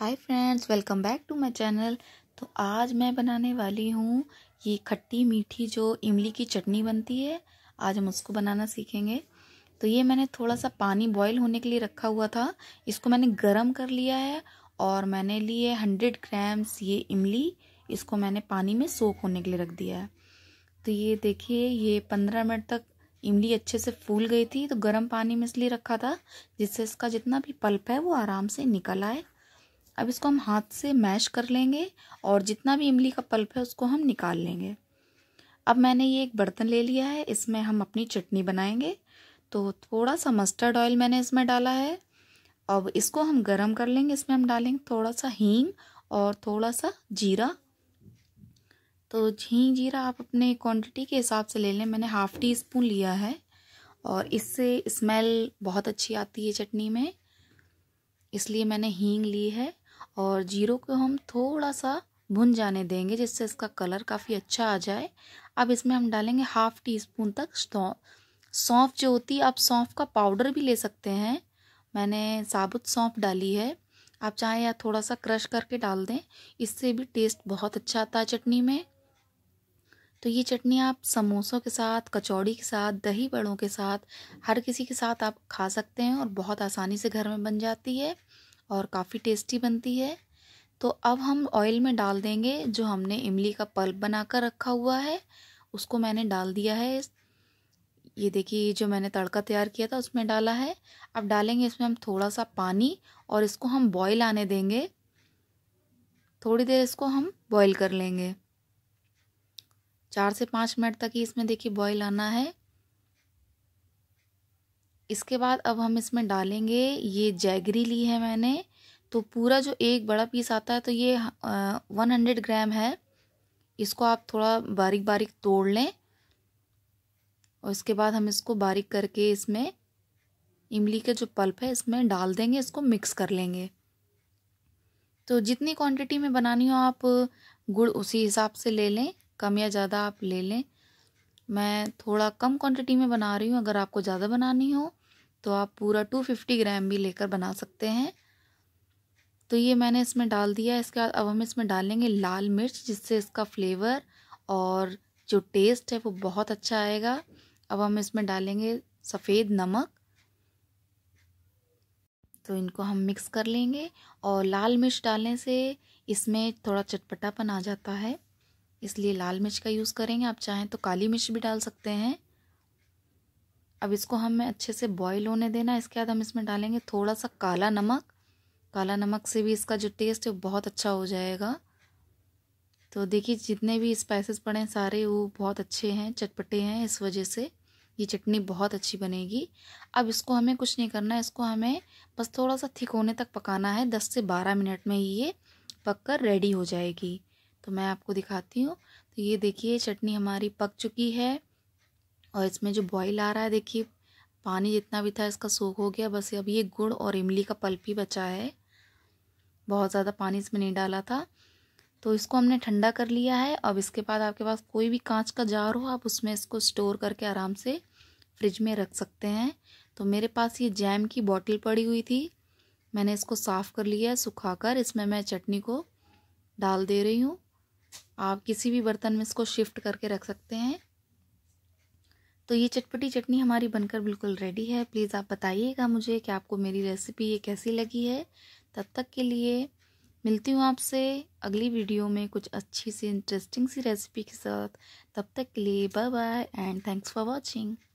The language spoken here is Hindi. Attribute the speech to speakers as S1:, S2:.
S1: hi friends welcome back to my channel तो आज मैं बनाने वाली हूँ ये खट्टी मीठी जो इमली की चटनी बनती है आज हम उसको बनाना सीखेंगे तो ये मैंने थोड़ा सा पानी बॉईल होने के लिए रखा हुआ था इसको मैंने गरम कर लिया है और मैंने लिए हंड्रेड ग्राम्स ये इमली इसको मैंने पानी में सोख होने के लिए रख दिया है तो ये देखिए ये पंद्रह मिनट तक इमली अच्छे से फूल गई थी तो गर्म पानी में इसलिए रखा था जिससे इसका जितना भी पल्प है वो आराम से निकल आए अब इसको हम हाथ से मैश कर लेंगे और जितना भी इमली का पल्प है उसको हम निकाल लेंगे अब मैंने ये एक बर्तन ले लिया है इसमें हम अपनी चटनी बनाएंगे तो थोड़ा सा मस्टर्ड ऑयल मैंने इसमें डाला है अब इसको हम गरम कर लेंगे इसमें हम डालेंगे थोड़ा सा हींग और थोड़ा सा जीरा तो हींग जीरा आप अपने क्वांटिटी के हिसाब से ले लें मैंने हाफ़ टी स्पून लिया है और इससे स्मेल बहुत अच्छी आती है चटनी में इसलिए मैंने हींग ली है और जीरो को हम थोड़ा सा भुन जाने देंगे जिससे इसका कलर काफ़ी अच्छा आ जाए अब इसमें हम डालेंगे हाफ़ टी स्पून तक सौंफ जो होती है आप सौंफ का पाउडर भी ले सकते हैं मैंने साबुत सौंफ डाली है आप चाहें या थोड़ा सा क्रश करके डाल दें इससे भी टेस्ट बहुत अच्छा आता है चटनी में तो ये चटनी आप समोसों के साथ कचौड़ी के साथ दही बड़ों के साथ हर किसी के साथ आप खा सकते हैं और बहुत आसानी से घर में बन जाती है और काफ़ी टेस्टी बनती है तो अब हम ऑयल में डाल देंगे जो हमने इमली का पल्प बना कर रखा हुआ है उसको मैंने डाल दिया है ये देखिए जो मैंने तड़का तैयार किया था उसमें डाला है अब डालेंगे इसमें हम थोड़ा सा पानी और इसको हम बॉईल आने देंगे थोड़ी देर इसको हम बॉईल कर लेंगे चार से पाँच मिनट तक ही इसमें देखिए बॉईल आना है इसके बाद अब हम इसमें डालेंगे ये जैगरी ली है मैंने तो पूरा जो एक बड़ा पीस आता है तो ये वन हंड्रेड ग्राम है इसको आप थोड़ा बारीक बारीक तोड़ लें और इसके बाद हम इसको बारीक करके इसमें इमली के जो पल्प है इसमें डाल देंगे इसको मिक्स कर लेंगे तो जितनी क्वांटिटी में बनानी हो आप गुड़ उसी हिसाब से ले लें कम या ज़्यादा आप ले लें मैं थोड़ा कम क्वांटिटी में बना रही हूँ अगर आपको ज़्यादा बनानी हो तो आप पूरा टू फिफ्टी ग्राम भी लेकर बना सकते हैं तो ये मैंने इसमें डाल दिया इसके बाद अब हम इसमें डालेंगे लाल मिर्च जिससे इसका फ्लेवर और जो टेस्ट है वो बहुत अच्छा आएगा अब हम इसमें डालेंगे सफ़ेद नमक तो इनको हम मिक्स कर लेंगे और लाल मिर्च डालने से इसमें थोड़ा चटपटापन आ जाता है इसलिए लाल मिर्च का यूज़ करेंगे आप चाहें तो काली मिर्च भी डाल सकते हैं अब इसको हमें अच्छे से बॉईल होने देना इसके बाद हम इसमें डालेंगे थोड़ा सा काला नमक काला नमक से भी इसका जो टेस्ट है बहुत अच्छा हो जाएगा तो देखिए जितने भी स्पाइसेस पड़े हैं सारे वो बहुत अच्छे हैं चटपटे हैं इस वजह से ये चटनी बहुत अच्छी बनेगी अब इसको हमें कुछ नहीं करना है इसको हमें बस थोड़ा सा थिक होने तक पकाना है दस से बारह मिनट में ये पक कर रेडी हो जाएगी तो मैं आपको दिखाती हूँ तो ये देखिए चटनी हमारी पक चुकी है और इसमें जो बॉईल आ रहा है देखिए पानी जितना भी था इसका सूख हो गया बस अब ये गुड़ और इमली का पल्प ही बचा है बहुत ज़्यादा पानी इसमें नहीं डाला था तो इसको हमने ठंडा कर लिया है अब इसके बाद आपके पास कोई भी कांच का जार हो आप उसमें इसको स्टोर करके आराम से फ्रिज में रख सकते हैं तो मेरे पास ये जैम की बॉटल पड़ी हुई थी मैंने इसको साफ़ कर लिया है सुखा कर इसमें मैं चटनी को डाल दे रही हूँ आप किसी भी बर्तन में इसको शिफ्ट करके रख सकते हैं तो ये चटपटी चटनी हमारी बनकर बिल्कुल रेडी है प्लीज़ आप बताइएगा मुझे कि आपको मेरी रेसिपी ये कैसी लगी है तब तक के लिए मिलती हूँ आपसे अगली वीडियो में कुछ अच्छी सी इंटरेस्टिंग सी रेसिपी के साथ तब तक के लिए bye bye and thanks for watching